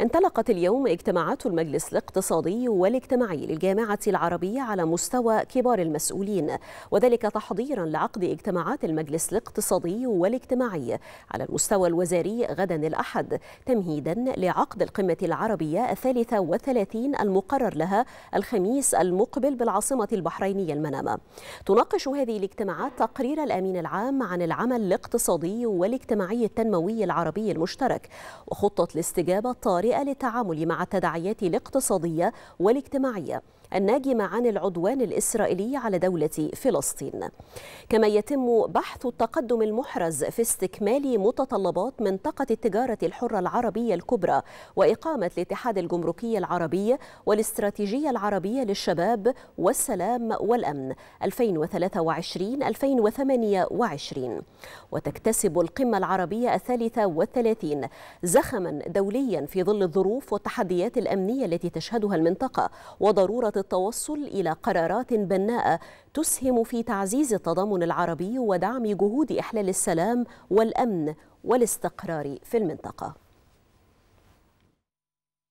انطلقت اليوم اجتماعات المجلس الاقتصادي والاجتماعي للجامعة العربية على مستوى كبار المسؤولين وذلك تحضيرا لعقد اجتماعات المجلس الاقتصادي والاجتماعي على المستوى الوزاري غدا الأحد تمهيدا لعقد القمة العربية الثالثة والثلاثين المقرر لها الخميس المقبل بالعاصمة البحرينية المنامة تناقش هذه الاجتماعات تقرير الأمين العام عن العمل الاقتصادي والاجتماعي التنموي العربي المشترك وخطة الاستجابة الطارئة الطريقة للتعامل مع التداعيات الاقتصادية والاجتماعية الناجمة عن العدوان الإسرائيلي على دولة فلسطين كما يتم بحث التقدم المحرز في استكمال متطلبات منطقة التجارة الحرة العربية الكبرى وإقامة الاتحاد الجمركي العربي والاستراتيجية العربية للشباب والسلام والأمن 2023-2028 وتكتسب القمة العربية الثالثة والثلاثين زخما دوليا في ظل ظل الظروف والتحديات الأمنية التي تشهدها المنطقة وضرورة التوصل إلى قرارات بناءة تسهم في تعزيز التضامن العربي ودعم جهود إحلال السلام والأمن والاستقرار في المنطقة